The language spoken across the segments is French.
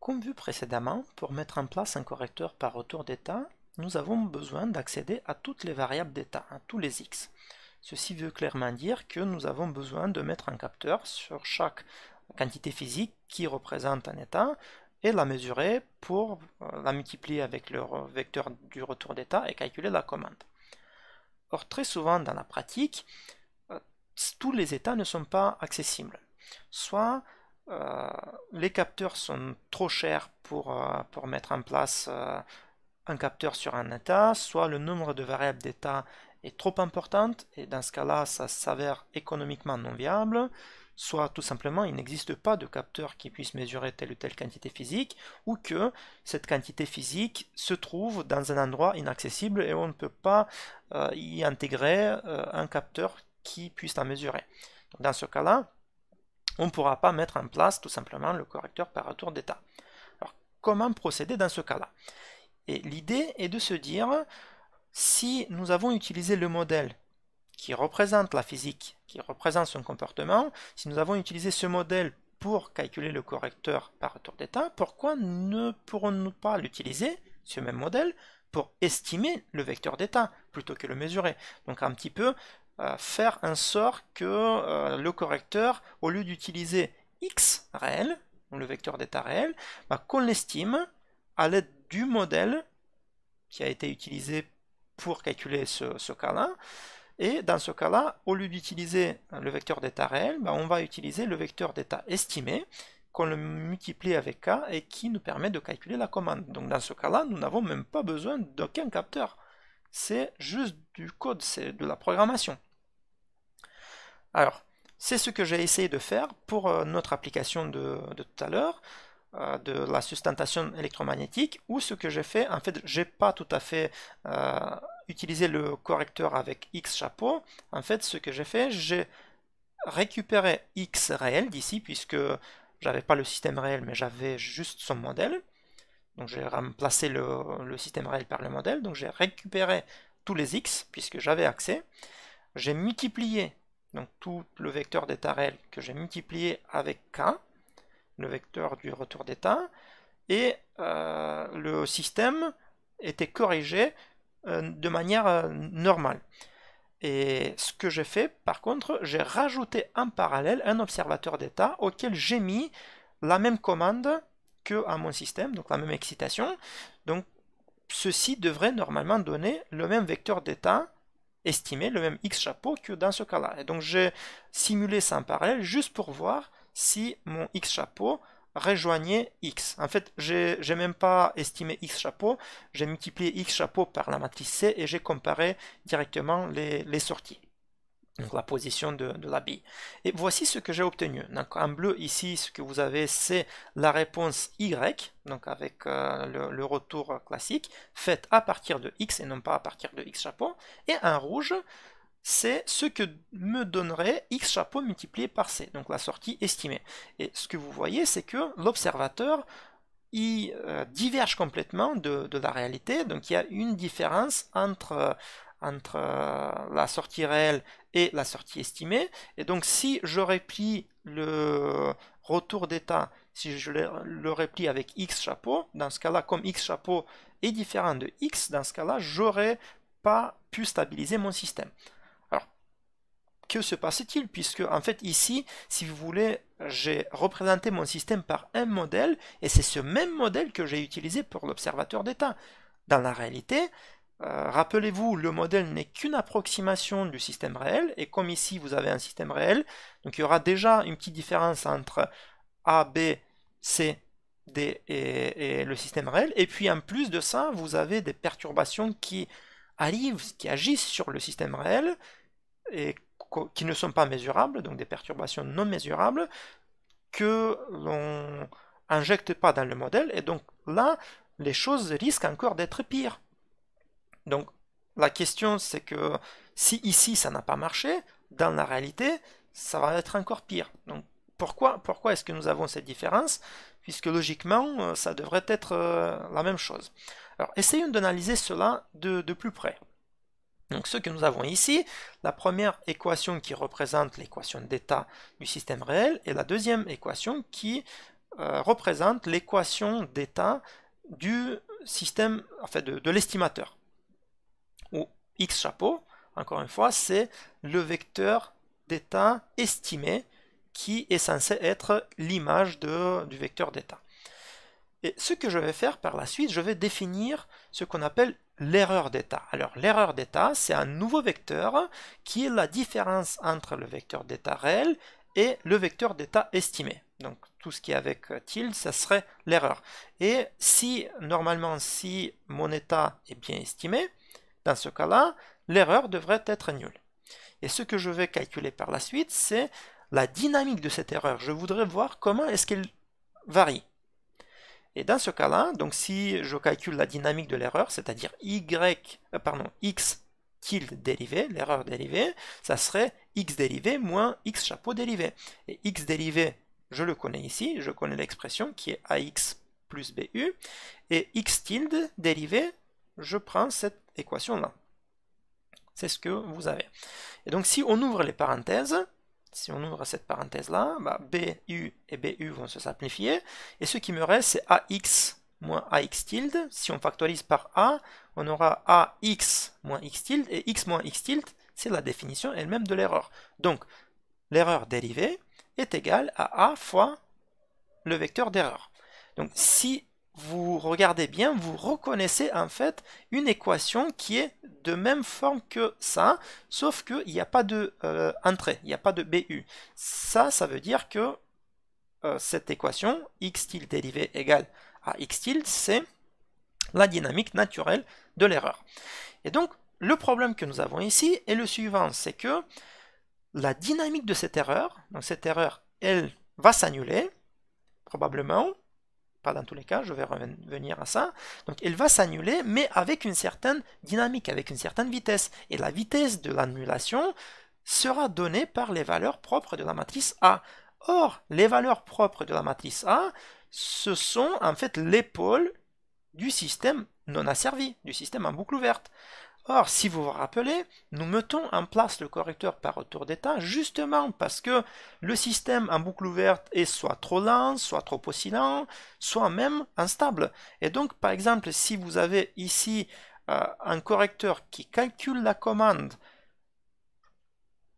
Comme vu précédemment, pour mettre en place un correcteur par retour d'état, nous avons besoin d'accéder à toutes les variables d'état, à tous les x. Ceci veut clairement dire que nous avons besoin de mettre un capteur sur chaque quantité physique qui représente un état et la mesurer pour euh, la multiplier avec le vecteur du retour d'état et calculer la commande. Or très souvent dans la pratique, euh, tous les états ne sont pas accessibles. Soit euh, les capteurs sont trop chers pour, euh, mettre en place euh, un capteur sur un état, soit le nombre de variables d'état est trop importante, et dans ce cas-là, ça s'avère économiquement non viable, soit tout simplement il n'existe pas de capteur qui puisse mesurer telle ou telle quantité physique, ou que cette quantité physique se trouve dans un endroit inaccessible et on ne peut pas y intégrer un capteur qui puisse la mesurer. dans ce cas-là, on ne pourra pas mettre en place tout simplement le correcteur par retour d'état. Alors comment procéder dans ce cas-là Et l'idée est de se dire, si nous avons utilisé le modèle qui représente la physique, qui représente son comportement, si nous avons utilisé ce modèle pour calculer le correcteur par retour d'état, pourquoi ne pourrons-nous pas l'utiliser, ce même modèle, pour estimer le vecteur d'état plutôt que le mesurer Donc un petit peu euh, faire un sort que euh, le correcteur, au lieu d'utiliser x réel, le vecteur d'état réel, bah, qu'on l'estime à l'aide du modèle qui a été utilisé pour calculer ce, cas-là. Et dans ce cas-là, au lieu d'utiliser le vecteur d'état réel, bah, on va utiliser le vecteur d'état estimé qu'on le multiplie avec k et qui nous permet de calculer la commande. Donc dans ce cas-là, nous n'avons même pas besoin d'aucun capteur. C'est juste du code, c'est de la programmation. Alors, c'est ce que j'ai essayé de faire pour euh, notre application de, tout à l'heure euh, de la sustentation électromagnétique ou ce que j'ai fait, en fait j'ai pas tout à fait euh, utilisé le correcteur avec X chapeau, en fait ce que j'ai fait, j'ai récupéré X réel d'ici puisque j'avais pas le système réel mais j'avais juste son modèle, donc j'ai remplacé le, système réel par le modèle, donc j'ai récupéré tous les X puisque j'avais accès, j'ai multiplié donc tout le vecteur d'état réel que j'ai multiplié avec k, le vecteur du retour d'état, et euh, le système était corrigé euh, de manière euh, normale. Et ce que j'ai fait, par contre, j'ai rajouté en parallèle un observateur d'état auquel j'ai mis la même commande que à mon système, donc la même excitation. Donc ceci devrait normalement donner le même vecteur d'état estimer le même x chapeau que dans ce cas-là. Et donc j'ai simulé ça en parallèle juste pour voir si mon x chapeau rejoignait x. En fait, j'ai même pas estimé x chapeau, j'ai multiplié x chapeau par la matrice C et j'ai comparé directement les sorties donc la position de, de, la bille. Et voici ce que j'ai obtenu. Donc en bleu ici, ce que vous avez, c'est la réponse Y, donc avec euh, le, retour classique, faite à partir de X et non pas à partir de X chapeau. Et en rouge, c'est ce que me donnerait X chapeau multiplié par C, donc la sortie estimée. Et ce que vous voyez, c'est que l'observateur il euh, diverge complètement de, la réalité, donc il y a une différence entre entre euh, la sortie réelle et la sortie estimée. Et donc si je réplie le retour d'état, si je le replie avec x chapeau, dans ce cas-là, comme x chapeau est différent de x, dans ce cas-là, j'aurais pas pu stabiliser mon système. Alors, que se passe-t-il Puisque, en fait, ici, si vous voulez, j'ai représenté mon système par un modèle, et c'est ce même modèle que j'ai utilisé pour l'observateur d'état. Dans la réalité, euh, rappelez-vous, le modèle n'est qu'une approximation du système réel, et comme ici vous avez un système réel, donc il y aura déjà une petite différence entre A, B, C, D et, et le système réel, et puis en plus de ça, vous avez des perturbations qui arrivent, qui agissent sur le système réel, et qui ne sont pas mesurables, donc des perturbations non mesurables, que l'on injecte pas dans le modèle, et donc là, les choses risquent encore d'être pires. Donc la question c'est que si ici ça n'a pas marché, dans la réalité, ça va être encore pire. Donc pourquoi, pourquoi est-ce que nous avons cette différence Puisque logiquement, euh, ça devrait être euh, la même chose. Alors essayons d'analyser cela de, plus près. Donc ce que nous avons ici, la première équation qui représente l'équation d'état du système réel et la deuxième équation qui euh, représente l'équation d'état du système, en fait de, de l'estimateur ou x chapeau, encore une fois, c'est le vecteur d'état estimé qui est censé être l'image du vecteur d'état. Et ce que je vais faire par la suite, je vais définir ce qu'on appelle l'erreur d'état. Alors l'erreur d'état, c'est un nouveau vecteur qui est la différence entre le vecteur d'état réel et le vecteur d'état estimé. Donc tout ce qui est avec tilde, ça serait l'erreur. Et si, normalement, si mon état est bien estimé, dans ce cas-là, l'erreur devrait être nulle. Et ce que je vais calculer par la suite, c'est la dynamique de cette erreur. Je voudrais voir comment est-ce qu'elle varie. Et dans ce cas-là, donc si je calcule la dynamique de l'erreur, c'est-à-dire y, euh, pardon, x tilde dérivée, l'erreur dérivée, ça serait x dérivé moins x chapeau dérivé. Et x dérivé, je le connais ici, je connais l'expression qui est ax plus bu, et x tilde dérivé, je prends cette équation-là. C'est ce que vous avez. Et donc si on ouvre les parenthèses, si on ouvre cette parenthèse-là, bah, b BU et BU vont se simplifier, et ce qui me reste, c'est AX moins AX tilde. Si on factorise par A, on aura AX moins X tilde, et X moins X tilde, c'est la définition elle-même de l'erreur. Donc, l'erreur dérivée est égale à A fois le vecteur d'erreur. Donc, si vous regardez bien, vous reconnaissez en fait une équation qui est de même forme que ça, sauf qu'il n'y a pas de euh, entrée, il n'y a pas de BU. Ça, ça veut dire que euh, cette équation, x tilde dérivée égale à x tilde, c'est la dynamique naturelle de l'erreur. Et donc, le problème que nous avons ici est le suivant, c'est que la dynamique de cette erreur, donc cette erreur, elle va s'annuler, probablement, pas dans tous les cas, je vais revenir à ça. Donc elle va s'annuler, mais avec une certaine dynamique, avec une certaine vitesse. Et la vitesse de l'annulation sera donnée par les valeurs propres de la matrice A. Or, les valeurs propres de la matrice A, ce sont en fait l'épaule du système non asservi, du système en boucle ouverte. Or, si vous vous rappelez, nous mettons en place le correcteur par retour d'état justement parce que le système en boucle ouverte est soit trop lent, soit trop oscillant, soit même instable. Et donc, par exemple, si vous avez ici euh, un correcteur qui calcule la commande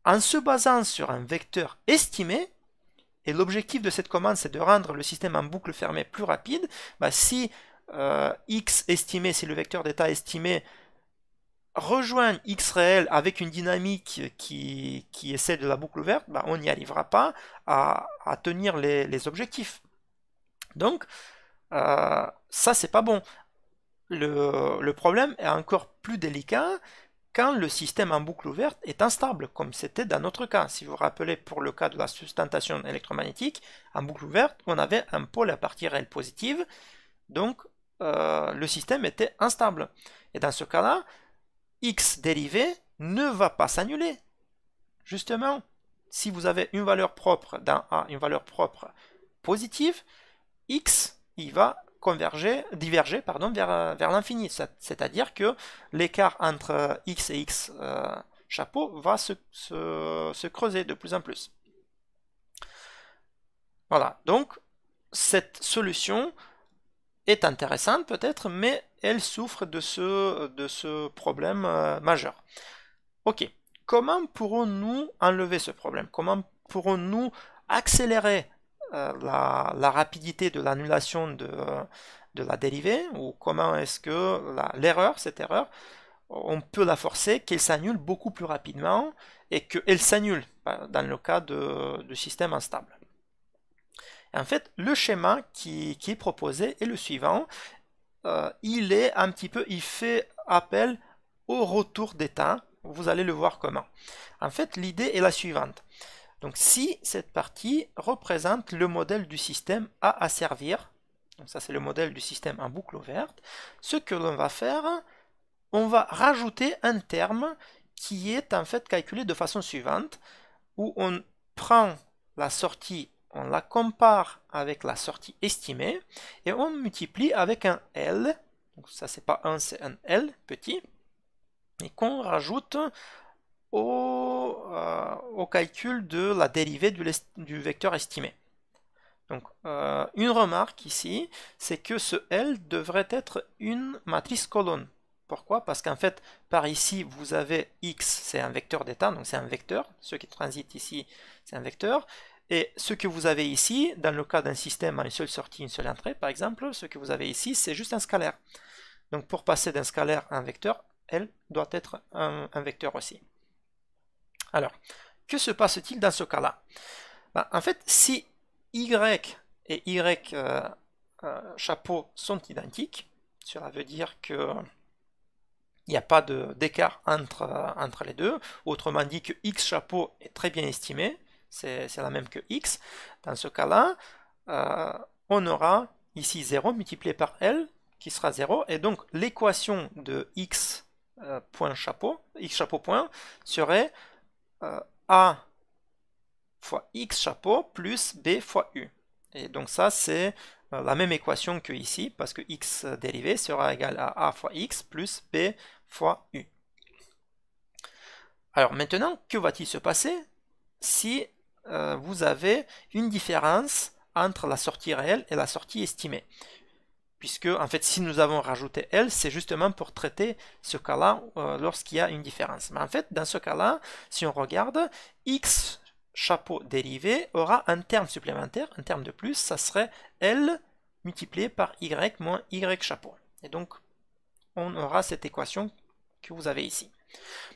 en se basant sur un vecteur estimé, et l'objectif de cette commande c'est de rendre le système en boucle fermée plus rapide, bah, si euh, x estimé, c'est le vecteur d'état estimé rejoindre X réel avec une dynamique qui, qui essaie de la boucle ouverte, bah, on n'y arrivera pas à, tenir les, objectifs. Donc, euh, ça, c'est pas bon. Le, le, problème est encore plus délicat quand le système en boucle ouverte est instable, comme c'était dans notre cas. Si vous vous rappelez, pour le cas de la sustentation électromagnétique, en boucle ouverte, on avait un pôle à partie réelle positive, donc euh, le système était instable. Et dans ce cas-là, x dérivé ne va pas s'annuler. Justement, si vous avez une valeur propre dans A, une valeur propre positive, x, il va converger, diverger pardon, vers, euh, vers l'infini. C'est-à-dire que l'écart entre euh, x et x euh, chapeau va se, creuser de plus en plus. Voilà, donc cette solution est intéressante peut-être, mais elle souffre de ce, de ce problème euh, majeur. Ok, comment pourrons-nous enlever ce problème Comment pourrons-nous accélérer euh, la, rapidité de l'annulation de, de, la dérivée Ou comment est-ce que l'erreur, cette erreur, on peut la forcer qu'elle s'annule beaucoup plus rapidement et qu'elle s'annule euh, dans le cas de, de système instable en fait, le schéma qui, est proposé est le suivant. Euh, il est un petit peu, il fait appel au retour d'état. Vous allez le voir comment. En fait, l'idée est la suivante. Donc si cette partie représente le modèle du système à asservir, ça c'est le modèle du système en boucle ouverte, ce que l'on va faire, on va rajouter un terme qui est en fait calculé de façon suivante, où on prend la sortie on la compare avec la sortie estimée et on multiplie avec un L, donc ça c'est pas 1 c'est un L petit, et qu'on rajoute au, euh, calcul de la dérivée du, vecteur estimé. Donc euh, une remarque ici, c'est que ce L devrait être une matrice colonne. Pourquoi Parce qu'en fait, par ici, vous avez x, c'est un vecteur d'état, donc c'est un vecteur. Ce qui transite ici, c'est un vecteur. Et ce que vous avez ici, dans le cas d'un système à une seule sortie, une seule entrée, par exemple, ce que vous avez ici, c'est juste un scalaire. Donc pour passer d'un scalaire à un vecteur, L doit être un, vecteur aussi. Alors, que se passe-t-il dans ce cas-là ben, En fait, si y et y euh, euh, chapeau sont identiques, cela veut dire que il n'y a pas d'écart entre, euh, entre les deux. Autrement dit que x chapeau est très bien estimé, c'est la même que x. Dans ce cas-là, euh, on aura ici 0 multiplié par L qui sera 0 et donc l'équation de x euh, point chapeau, x chapeau point serait euh, a fois x chapeau plus b fois u. Et donc ça c'est la même équation que ici parce que x dérivé sera égal à a fois x plus b fois u. Alors maintenant, que va-t-il se passer si euh, vous avez une différence entre la sortie réelle et la sortie estimée. Puisque, en fait, si nous avons rajouté L, c'est justement pour traiter ce cas-là euh, lorsqu'il y a une différence. Mais en fait, dans ce cas-là, si on regarde, X chapeau dérivé aura un terme supplémentaire, un terme de plus, ça serait L multiplié par Y moins Y chapeau. Et donc, on aura cette équation que vous avez ici.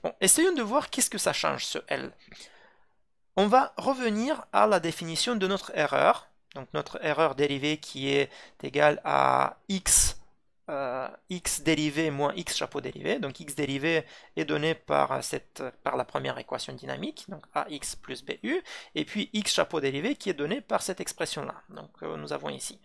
Bon, essayons de voir qu'est-ce que ça change, ce L. On va revenir à la définition de notre erreur. Donc notre erreur dérivée qui est égale à x, euh, x dérivée moins x chapeau dérivé. Donc x dérivé est donné par, cette, par la première équation dynamique, donc ax plus bu, et puis x chapeau dérivé qui est donné par cette expression-là, donc euh, nous avons ici.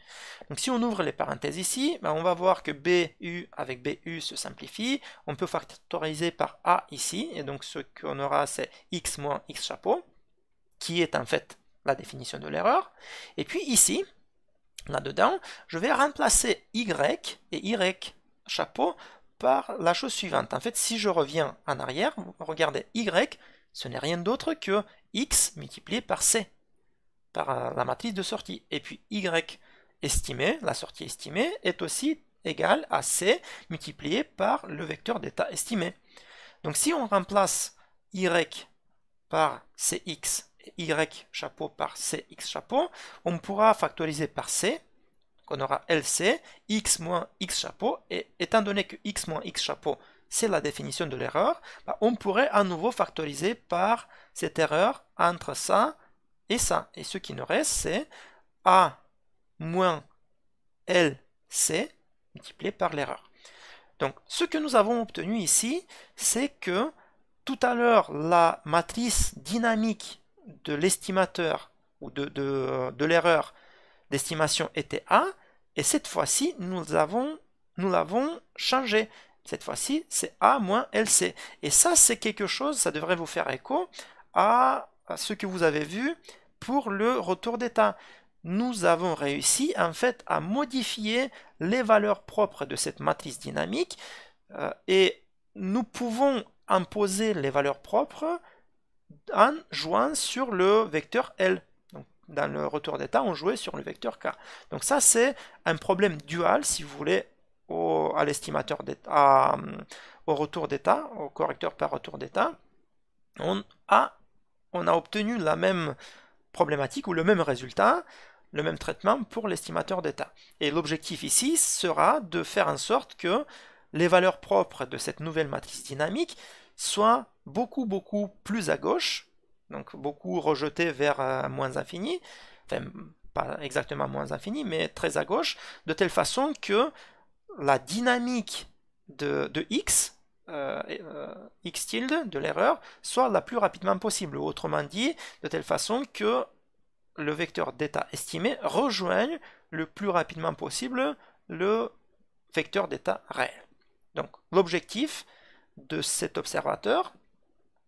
Donc si on ouvre les parenthèses ici, ben, on va voir que bu avec bu se simplifie, on peut factoriser par a ici, et donc ce qu'on aura c'est x moins x chapeau, qui est en fait la définition de l'erreur. Et puis ici, là-dedans, je vais remplacer Y et Y chapeau par la chose suivante. En fait, si je reviens en arrière, regardez, Y, ce n'est rien d'autre que X multiplié par C, par euh, la matrice de sortie. Et puis Y estimé, la sortie estimée, est aussi égale à C multiplié par le vecteur d'état estimé. Donc si on remplace Y par CX y chapeau par c x chapeau, on pourra factoriser par c, qu'on aura lc, x moins x chapeau, et étant donné que x moins x chapeau, c'est la définition de l'erreur, bah, on pourrait à nouveau factoriser par cette erreur entre ça et ça. Et ce qui nous reste, c'est a moins lc multiplié par l'erreur. Donc ce que nous avons obtenu ici, c'est que tout à l'heure, la matrice dynamique de l'estimateur ou de, l'erreur d'estimation était A, et cette fois-ci, nous l'avons changé. Cette fois-ci, c'est A moins LC. Et ça, c'est quelque chose, ça devrait vous faire écho à ce que vous avez vu pour le retour d'état. Nous avons réussi en fait à modifier les valeurs propres de cette matrice dynamique euh, et nous pouvons imposer les valeurs propres en jouant sur le vecteur L. dans le retour d'état, on jouait sur le vecteur K. Donc ça, c'est un problème dual, si vous voulez, au, à l'estimateur au retour d'état, au correcteur par retour d'état. On a, on a obtenu la même problématique ou le même résultat, le même traitement pour l'estimateur d'état. Et l'objectif ici sera de faire en sorte que les valeurs propres de cette nouvelle matrice dynamique soit beaucoup beaucoup plus à gauche, donc beaucoup rejeté vers euh, moins infini, enfin pas exactement moins infini, mais très à gauche, de telle façon que la dynamique de, x, euh, euh, x tilde de l'erreur, soit la plus rapidement possible, autrement dit, de telle façon que le vecteur d'état estimé rejoigne le plus rapidement possible le vecteur d'état réel. Donc l'objectif, de cet observateur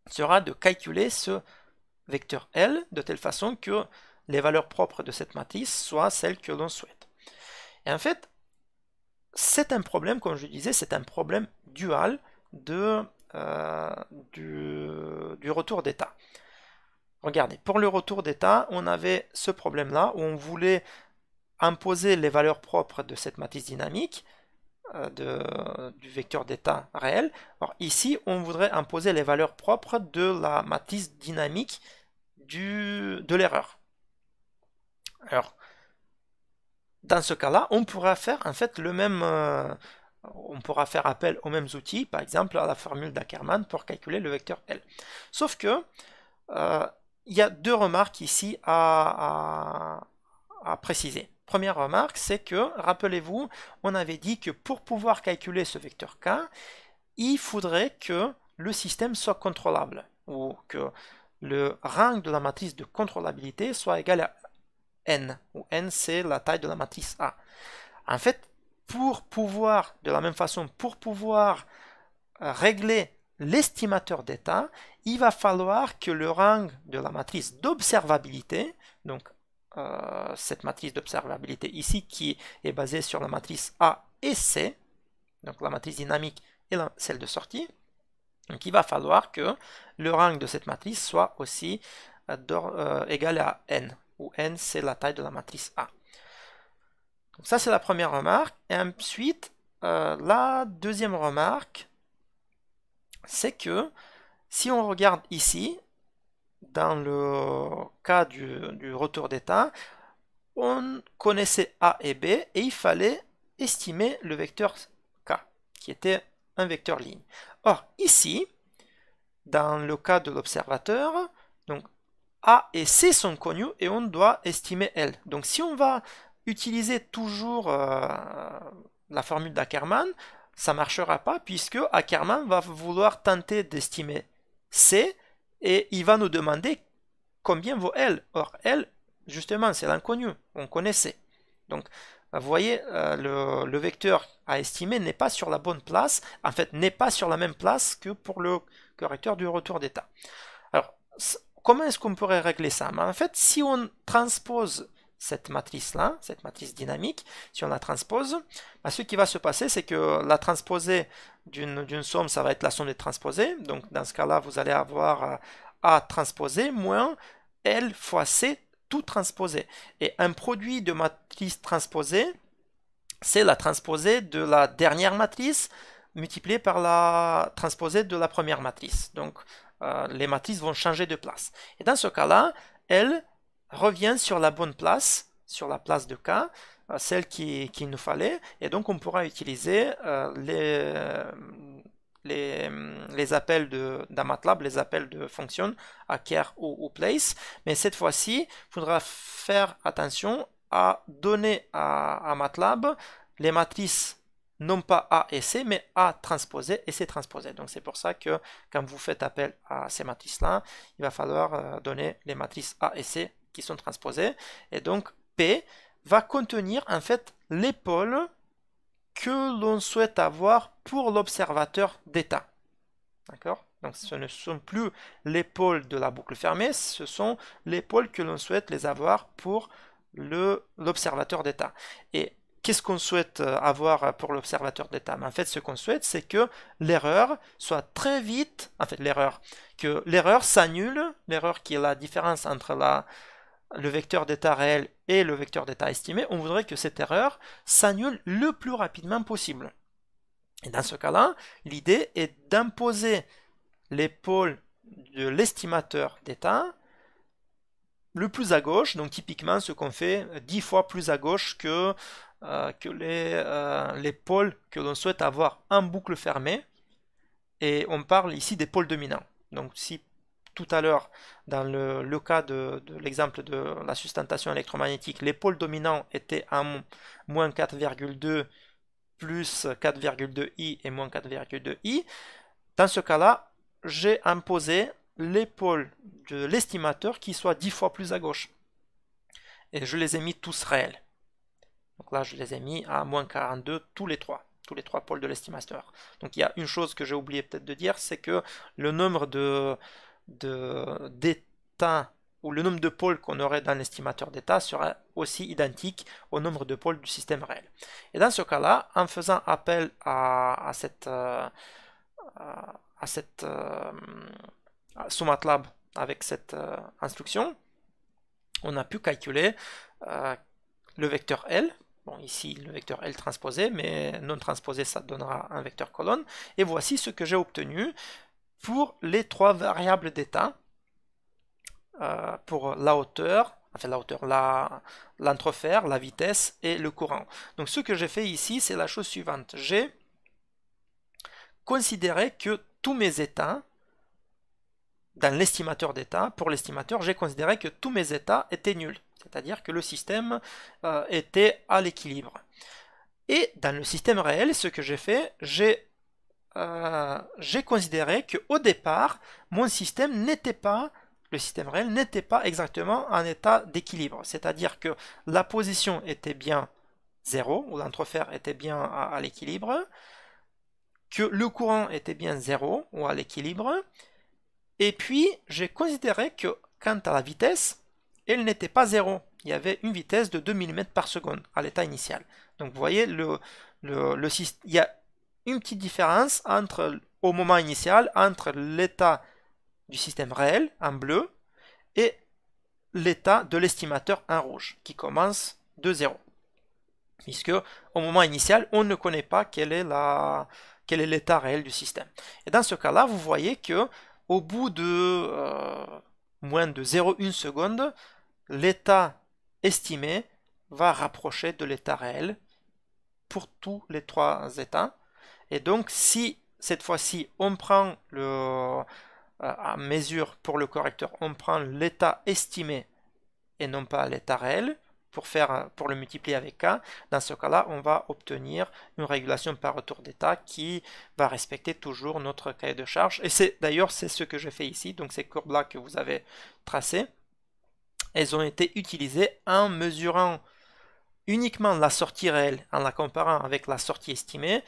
sera de calculer ce vecteur L de telle façon que les valeurs propres de cette matrice soient celles que l'on souhaite. Et en fait, c'est un problème, comme je disais, c'est un problème dual de, euh, du, du, retour d'état. Regardez, pour le retour d'état, on avait ce problème-là où on voulait imposer les valeurs propres de cette matrice dynamique euh, de, du vecteur d'état réel. Alors ici, on voudrait imposer les valeurs propres de la matrice dynamique de l'erreur. Alors, dans ce cas-là, on pourra faire en fait le même, euh, on pourra faire appel aux mêmes outils, par exemple à la formule d'Ackermann pour calculer le vecteur L. Sauf que euh, il y a deux remarques ici à préciser première remarque, c'est que, rappelez-vous, on avait dit que pour pouvoir calculer ce vecteur k, il faudrait que le système soit contrôlable, ou que le rang de la matrice de contrôlabilité soit égal à n, où n c'est la taille de la matrice A. En fait, pour pouvoir, de la même façon, pour pouvoir euh, régler l'estimateur d'état, il va falloir que le rang de la matrice d'observabilité, donc euh, cette matrice d'observabilité ici qui est basée sur la matrice A et C, donc la matrice dynamique et celle de sortie. Donc il va falloir que le rang de cette matrice soit aussi euh, euh, égal à n, où n c'est la taille de la matrice A. Donc ça c'est la première remarque. Et ensuite, la deuxième remarque, c'est que si on regarde ici, dans le cas du, retour d'état, on connaissait A et B et il fallait estimer le vecteur K, qui était un vecteur ligne. Or, ici, dans le cas de l'observateur, donc A et C sont connus et on doit estimer L. Donc si on va utiliser toujours euh, la formule d'Ackermann, ça ne marchera pas puisque Ackermann va vouloir tenter d'estimer C et il va nous demander combien vaut L. Or, L, justement, c'est l'inconnu, on connaissait. Donc, euh, vous voyez, euh, le, vecteur à estimer n'est pas sur la bonne place, en fait, n'est pas sur la même place que pour le correcteur du retour d'état. Alors, comment est-ce qu'on pourrait régler ça ben, En fait, si on transpose cette matrice-là, cette matrice dynamique, si on la transpose, ben, ce qui va se passer, c'est que la transposée d'une somme, ça va être la somme des transposées. Donc dans ce cas-là, vous allez avoir euh, a transposé moins L fois C tout transposé. Et un produit de matrice transposée, c'est la transposée de la dernière matrice multipliée par la transposée de la première matrice. Donc euh, les matrices vont changer de place. Et dans ce cas-là, L revient sur la bonne place, sur la place de K, euh, celle qu'il qui nous fallait, et donc on pourra utiliser euh, les les, les appels d'un MATLAB, les appels de fonctions à ou, ou place, mais cette fois-ci, il faudra faire attention à donner à, à MATLAB les matrices non pas A et C, mais A transposé et C transposé. Donc c'est pour ça que quand vous faites appel à ces matrices-là, il va falloir euh, donner les matrices A et C qui sont transposées. Et donc P va contenir en fait les pôles que l'on souhaite avoir pour l'observateur d'état. D'accord Donc ce ne sont plus les pôles de la boucle fermée, ce sont les pôles que l'on souhaite les avoir pour l'observateur d'état. Et qu'est-ce qu'on souhaite euh, avoir pour l'observateur d'état ben, En fait, ce qu'on souhaite, c'est que l'erreur soit très vite, en fait, l'erreur, que l'erreur s'annule, l'erreur qui est la différence entre la, le vecteur d'état réel et le vecteur d'état estimé, on voudrait que cette erreur s'annule le plus rapidement possible. Et dans ce cas-là, l'idée est d'imposer les pôles de l'estimateur d'état le plus à gauche, donc typiquement ce qu'on fait 10 fois plus à gauche que, euh, que les, euh, les pôles que l'on souhaite avoir en boucle fermée. Et on parle ici des pôles dominants. Donc si tout à l'heure, dans le, cas de, de l'exemple de la sustentation électromagnétique, les pôles dominants étaient à moins 4,2 plus 4,2i et moins 4,2i. Dans ce cas-là, j'ai imposé les pôles de l'estimateur qui soient 10 fois plus à gauche. Et je les ai mis tous réels. Donc là, je les ai mis à moins 42 tous les trois tous les trois pôles de l'estimateur. Donc il y a une chose que j'ai oublié peut-être de dire, c'est que le nombre de, de d'état ou le nombre de pôles qu'on aurait dans l'estimateur d'état sera aussi identique au nombre de pôles du système réel. Et dans ce cas-là, en faisant appel à, à cette, euh, à, euh, sous MATLAB avec cette euh, instruction, on a pu calculer le vecteur L. Bon, ici, le vecteur L transposé, mais non transposé, ça donnera un vecteur colonne. Et voici ce que j'ai obtenu pour les trois variables d'état, euh, pour la hauteur, enfin la hauteur, là la, la vitesse et le courant. Donc ce que j'ai fait ici, c'est la chose suivante. J'ai considéré que tous mes états, dans l'estimateur d'état, pour l'estimateur, j'ai considéré que tous mes états étaient nuls. C'est-à-dire que le système euh, était à l'équilibre. Et dans le système réel, ce que j'ai fait, j'ai euh, j'ai considéré que au départ, mon système n'était pas, le système réel n'était pas exactement en état d'équilibre. C'est-à-dire que la position était bien 0, ou l'entrefer était bien à, l'équilibre, que le courant était bien 0 ou à l'équilibre, et puis j'ai considéré que quant à la vitesse, elle n'était pas 0. Il y avait une vitesse de 2 mm par seconde à l'état initial. Donc vous voyez, le, le, le, il y a une petite différence entre, au moment initial entre l'état du système réel en bleu et l'état de l'estimateur en rouge qui commence de 0. Puisque au moment initial, on ne connaît pas quel est quel est l'état réel du système. Et dans ce cas-là, vous voyez que au bout de euh, moins de 0,1 seconde, l'état estimé va rapprocher de l'état réel pour tous les trois états. Et donc, si cette fois-ci, on prend le, à euh, mesure pour le correcteur, on prend l'état estimé et non pas l'état réel pour, faire, pour le multiplier avec K, dans ce cas-là, on va obtenir une régulation par retour d'état qui va respecter toujours notre cahier de charge. Et c'est d'ailleurs c'est ce que je fais ici, donc ces courbes-là que vous avez tracées, elles ont été utilisées en mesurant uniquement la sortie réelle, en la comparant avec la sortie estimée,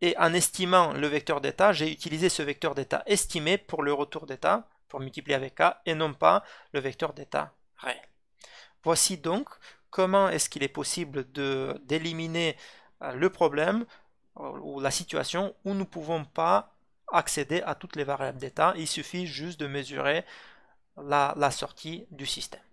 et en estimant le vecteur d'état, j'ai utilisé ce vecteur d'état estimé pour le retour d'état, pour multiplier avec k, et non pas le vecteur d'état réel. Voici donc comment est-ce qu'il est possible d'éliminer euh, le problème euh, ou la situation où nous ne pouvons pas accéder à toutes les variables d'état. Il suffit juste de mesurer la, la sortie du système.